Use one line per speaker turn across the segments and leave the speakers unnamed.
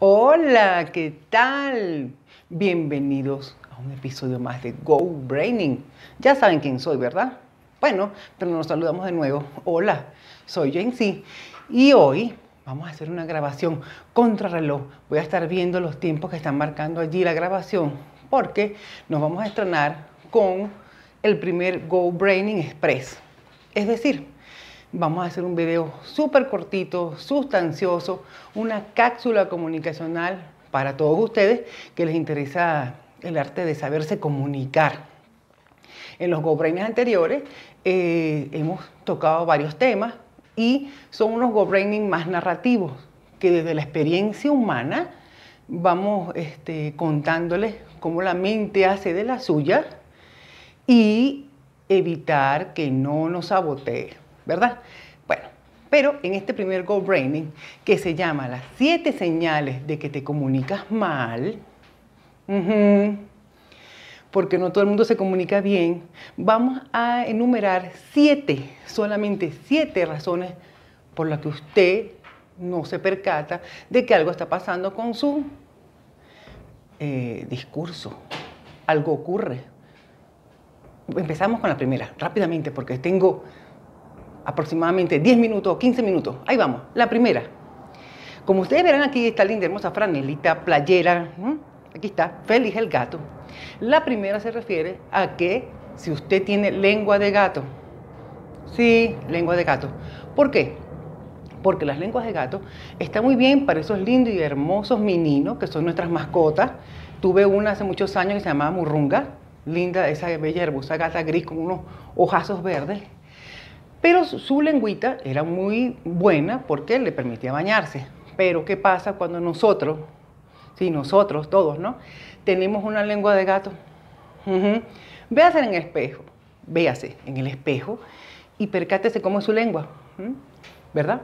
Hola, ¿qué tal? Bienvenidos a un episodio más de Go Braining. Ya saben quién soy, ¿verdad? Bueno, pero nos saludamos de nuevo. Hola, soy Jensi y hoy vamos a hacer una grabación contrarreloj. Voy a estar viendo los tiempos que están marcando allí la grabación porque nos vamos a estrenar con el primer Go Braining Express. Es decir, Vamos a hacer un video súper cortito, sustancioso, una cápsula comunicacional para todos ustedes que les interesa el arte de saberse comunicar. En los GoBrainings anteriores eh, hemos tocado varios temas y son unos GoBrainings más narrativos que desde la experiencia humana vamos este, contándoles cómo la mente hace de la suya y evitar que no nos sabotee. ¿verdad? Bueno, pero en este primer Go Braining, que se llama las siete señales de que te comunicas mal, porque no todo el mundo se comunica bien, vamos a enumerar siete, solamente siete razones por las que usted no se percata de que algo está pasando con su eh, discurso. Algo ocurre. Empezamos con la primera, rápidamente, porque tengo aproximadamente 10 minutos o 15 minutos. Ahí vamos, la primera. Como ustedes verán, aquí está linda, hermosa franelita, playera. Aquí está, feliz el gato. La primera se refiere a que si usted tiene lengua de gato. Sí, lengua de gato. ¿Por qué? Porque las lenguas de gato están muy bien para esos lindos y hermosos meninos que son nuestras mascotas. Tuve una hace muchos años que se llamaba Murrunga, linda, esa bella hermosa gata gris con unos ojazos verdes. Pero su lengüita era muy buena porque le permitía bañarse. Pero ¿qué pasa cuando nosotros, si nosotros todos, ¿no? Tenemos una lengua de gato. Véase en el espejo, véase en el espejo y percátese cómo es su lengua, ¿verdad?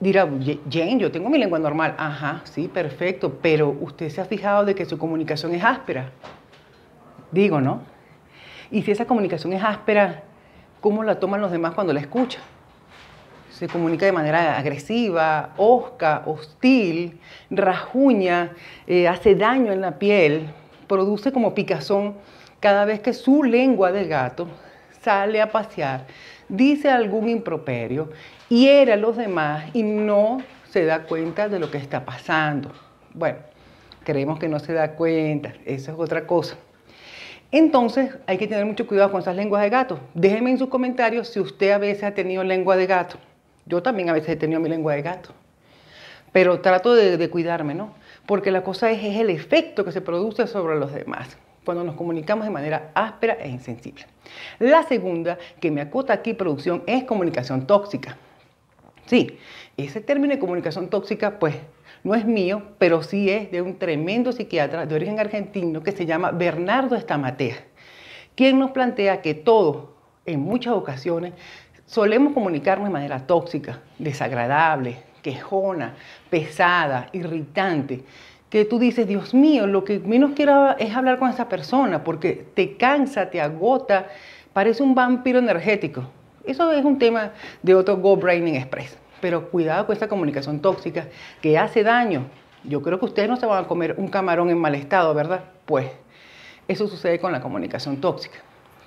Dirá, Jane, yo tengo mi lengua normal. Ajá, sí, perfecto, pero usted se ha fijado de que su comunicación es áspera. Digo, ¿no? Y si esa comunicación es áspera, cómo la toman los demás cuando la escuchan. Se comunica de manera agresiva, osca, hostil, rajuña, eh, hace daño en la piel, produce como picazón cada vez que su lengua de gato sale a pasear, dice algún improperio, hiere a los demás y no se da cuenta de lo que está pasando. Bueno, creemos que no se da cuenta, eso es otra cosa. Entonces hay que tener mucho cuidado con esas lenguas de gato. Déjenme en sus comentarios si usted a veces ha tenido lengua de gato. Yo también a veces he tenido mi lengua de gato. Pero trato de, cuidarme, ¿no? Porque la cosa es, es el efecto que se produce sobre los demás cuando nos comunicamos de manera áspera e insensible. La segunda que me acota aquí producción es comunicación tóxica. Sí, ese término de comunicación tóxica, pues no es mío, pero sí es de un tremendo psiquiatra de origen argentino que se llama Bernardo Estamatea, quien nos plantea que todo, en muchas ocasiones, solemos comunicarnos de manera tóxica, desagradable, quejona, pesada, irritante, que tú dices, Dios mío, lo que menos quiero es hablar con esa persona porque te cansa, te agota, parece un vampiro energético. Eso es un tema de otro Go Braining Express. Pero cuidado con esta comunicación tóxica que hace daño. Yo creo que ustedes no se van a comer un camarón en mal estado, ¿verdad? Pues eso sucede con la comunicación tóxica.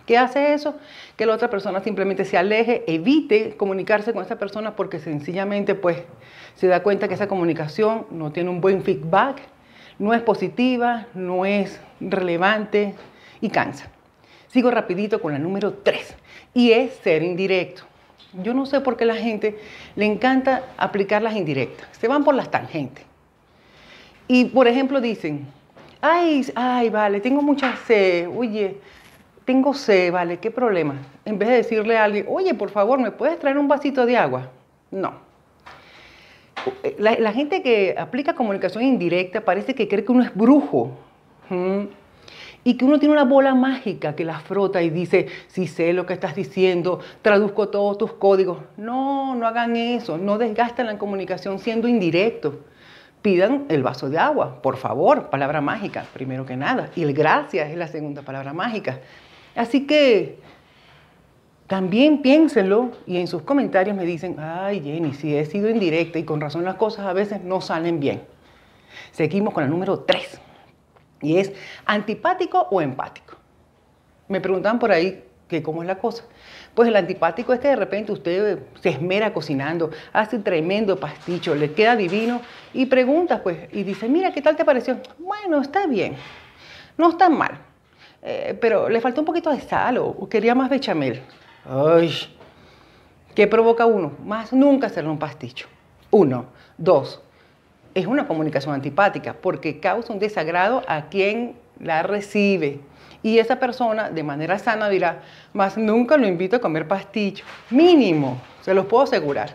¿Qué hace eso? Que la otra persona simplemente se aleje, evite comunicarse con esa persona porque sencillamente pues se da cuenta que esa comunicación no tiene un buen feedback, no es positiva, no es relevante y cansa. Sigo rapidito con la número 3 y es ser indirecto. Yo no sé por qué la gente le encanta aplicar las indirectas. Se van por las tangentes. Y, por ejemplo, dicen, ay, ay, vale, tengo mucha sed, oye, tengo sed, vale, ¿qué problema? En vez de decirle a alguien, oye, por favor, ¿me puedes traer un vasito de agua? No. La, gente que aplica comunicación indirecta parece que cree que uno es brujo. Mm y que uno tiene una bola mágica que la frota y dice, si sé lo que estás diciendo, traduzco todos tus códigos. No, no hagan eso, no desgastan la comunicación siendo indirecto. Pidan el vaso de agua, por favor, palabra mágica, primero que nada. Y el gracias es la segunda palabra mágica. Así que también piénsenlo y en sus comentarios me dicen, ay Jenny, si he sido indirecta y con razón las cosas a veces no salen bien. Seguimos con el número 3. Y es antipático o empático. Me preguntaban por ahí cómo es la cosa. Pues el antipático es que de repente usted se esmera cocinando, hace un tremendo pasticho, le queda divino y pregunta pues y dice, mira, ¿qué tal te pareció? Bueno, está bien, no está mal, eh, pero le faltó un poquito de sal o quería más bechamel. Ay, ¿qué provoca uno? Más nunca hacerle un pasticho. Uno, dos, es una comunicación antipática porque causa un desagrado a quien la recibe. Y esa persona de manera sana dirá, más nunca lo invito a comer pasticho Mínimo, se los puedo asegurar.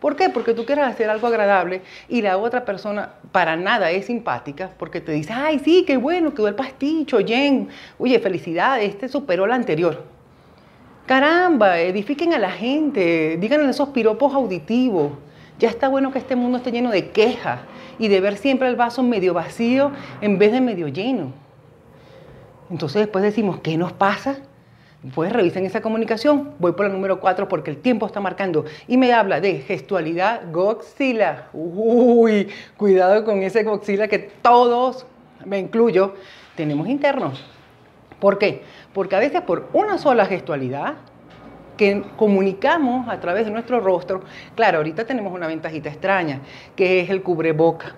¿Por qué? Porque tú quieres hacer algo agradable y la otra persona para nada es simpática porque te dice, ay, sí, qué bueno, quedó el pasticho, Jen. Oye, felicidad, este superó la anterior. Caramba, edifiquen a la gente, díganle esos piropos auditivos. Ya está bueno que este mundo esté lleno de quejas y de ver siempre el vaso medio vacío en vez de medio lleno. Entonces después decimos, ¿qué nos pasa? Pues revisen esa comunicación. Voy por el número 4 porque el tiempo está marcando. Y me habla de gestualidad goxila. Uy, cuidado con ese goxila que todos, me incluyo, tenemos internos. ¿Por qué? Porque a veces por una sola gestualidad que comunicamos a través de nuestro rostro. Claro, ahorita tenemos una ventajita extraña, que es el cubreboca.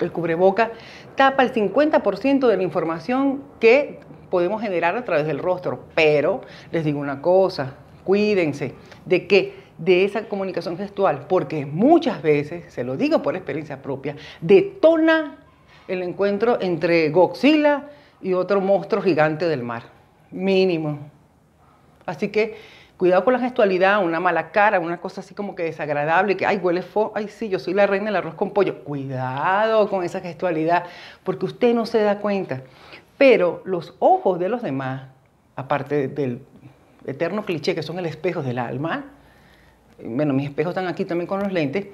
El cubreboca tapa el 50% de la información que podemos generar a través del rostro, pero les digo una cosa, cuídense de que de esa comunicación gestual, porque muchas veces, se lo digo por experiencia propia, detona el encuentro entre Godzilla y otro monstruo gigante del mar, mínimo. Así que Cuidado con la gestualidad, una mala cara, una cosa así como que desagradable, que, ay, huele fo, ay, sí, yo soy la reina del arroz con pollo. Cuidado con esa gestualidad, porque usted no se da cuenta. Pero los ojos de los demás, aparte del eterno cliché que son el espejo del alma, bueno, mis espejos están aquí también con los lentes,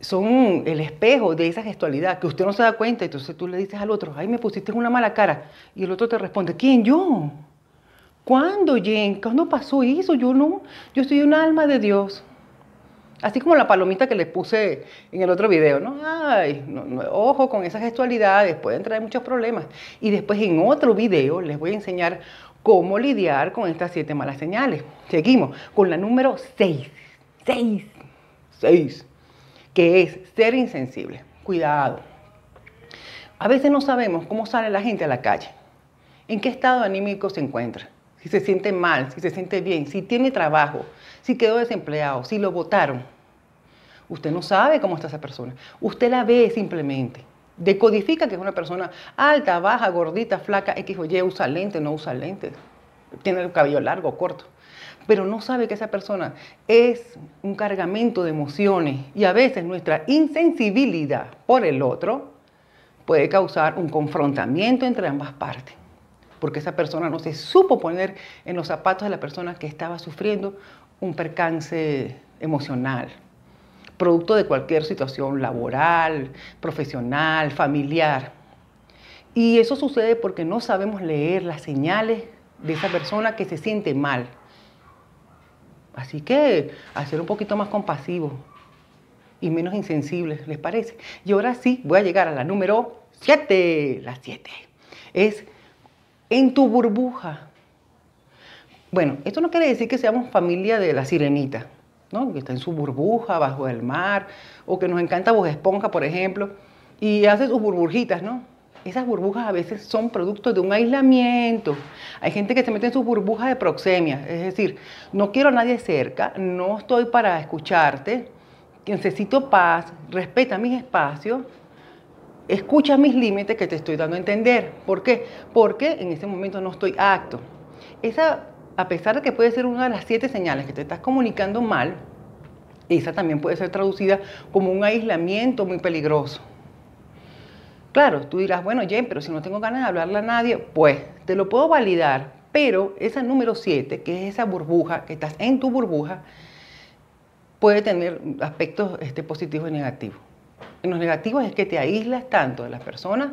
son el espejo de esa gestualidad que usted no se da cuenta, entonces tú le dices al otro, ay, me pusiste una mala cara, y el otro te responde, ¿quién yo? ¿Cuándo, Jen? ¿Cuándo pasó eso? Yo no, yo soy un alma de Dios. Así como la palomita que les puse en el otro video, ¿no? Ay, ojo con esas gestualidades, pueden traer muchos problemas. Y después en otro video les voy a enseñar cómo lidiar con estas siete malas señales. Seguimos con la número seis. Seis. Seis. Que es ser insensible. Cuidado. A veces no sabemos cómo sale la gente a la calle. ¿En qué estado anímico se encuentra? si se siente mal, si se siente bien, si tiene trabajo, si quedó desempleado, si lo votaron. Usted no sabe cómo está esa persona. Usted la ve simplemente. Decodifica que es una persona alta, baja, gordita, flaca, X o Y, usa lente, no usa lentes. Tiene el cabello largo, corto. Pero no sabe que esa persona es un cargamento de emociones y a veces nuestra insensibilidad por el otro puede causar un confrontamiento entre ambas partes porque esa persona no se supo poner en los zapatos de la persona que estaba sufriendo un percance emocional, producto de cualquier situación laboral, profesional, familiar. Y eso sucede porque no sabemos leer las señales de esa persona que se siente mal. Así que hacer un poquito más compasivo y menos insensible, ¿les parece? Y ahora sí, voy a llegar a la número 7, la 7. Es en tu burbuja. Bueno, esto no quiere decir que seamos familia de la sirenita, ¿no? que está en su burbuja, bajo el mar, o que nos encanta bujesponja Esponja, por ejemplo, y hace sus burbujitas, ¿no? Esas burbujas a veces son producto de un aislamiento. Hay gente que se mete en sus burbujas de proxemia, es decir, no quiero a nadie cerca, no estoy para escucharte, necesito paz, respeta mis espacios, escucha mis límites que te estoy dando a entender. ¿Por qué? Porque en este momento no estoy acto. Esa, a pesar de que puede ser una de las siete señales que te estás comunicando mal, esa también puede ser traducida como un aislamiento muy peligroso. Claro, tú dirás, bueno, Jen, pero si no tengo ganas de hablarle a nadie, pues te lo puedo validar, pero esa número 7, que es esa burbuja, que estás en tu burbuja, puede tener aspectos este, positivos y negativos en los negativos es que te aíslas tanto de las personas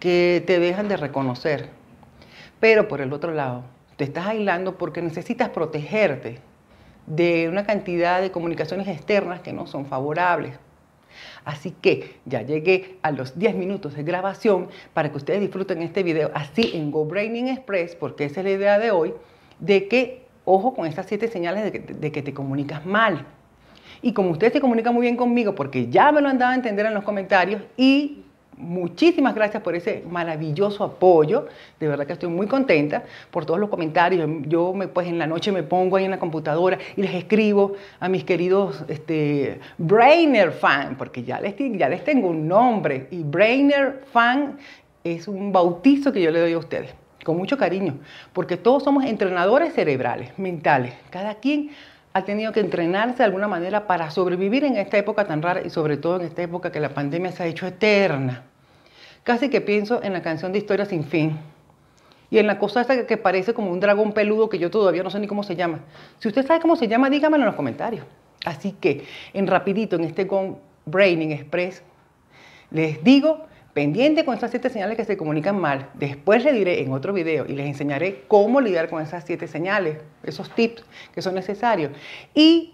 que te dejan de reconocer. Pero por el otro lado, te estás aislando porque necesitas protegerte de una cantidad de comunicaciones externas que no son favorables. Así que ya llegué a los 10 minutos de grabación para que ustedes disfruten este video así en Go Braining Express, porque esa es la idea de hoy, de que ojo con esas 7 señales de que te comunicas mal. Y como usted se comunica muy bien conmigo, porque ya me lo han dado a entender en los comentarios y Muchísimas gracias por ese maravilloso apoyo. De verdad que estoy muy contenta por todos los comentarios. Yo me, pues en la noche me pongo ahí en la computadora y les escribo a mis queridos este, Brainer fan, porque ya les, ya les tengo un nombre. Y Brainer fan es un bautizo que yo le doy a ustedes, con mucho cariño, porque todos somos entrenadores cerebrales, mentales. Cada quien ha tenido que entrenarse de alguna manera para sobrevivir en esta época tan rara y sobre todo en esta época que la pandemia se ha hecho eterna. Casi que pienso en la canción de Historia sin fin y en la cosa esta que parece como un dragón peludo que yo todavía no sé ni cómo se llama. Si usted sabe cómo se llama, dígamelo en los comentarios. Así que en rapidito, en este con Braining Express, les digo Pendiente con esas siete señales que se comunican mal. Después le diré en otro video y les enseñaré cómo lidiar con esas siete señales, esos tips que son necesarios. Y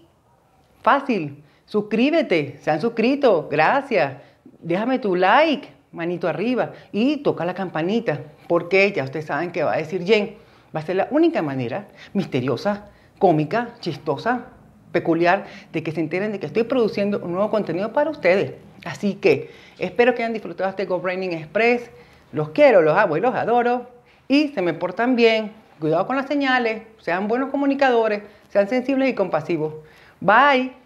fácil, suscríbete, se han suscrito, gracias. Déjame tu like, manito arriba y toca la campanita, porque ya ustedes saben que va a decir Jen. Va a ser la única manera misteriosa, cómica, chistosa, peculiar de que se enteren de que estoy produciendo un nuevo contenido para ustedes. Así que espero que hayan disfrutado este Go Braining Express. Los quiero, los amo y los adoro. Y se me portan bien. Cuidado con las señales. Sean buenos comunicadores. Sean sensibles y compasivos. Bye.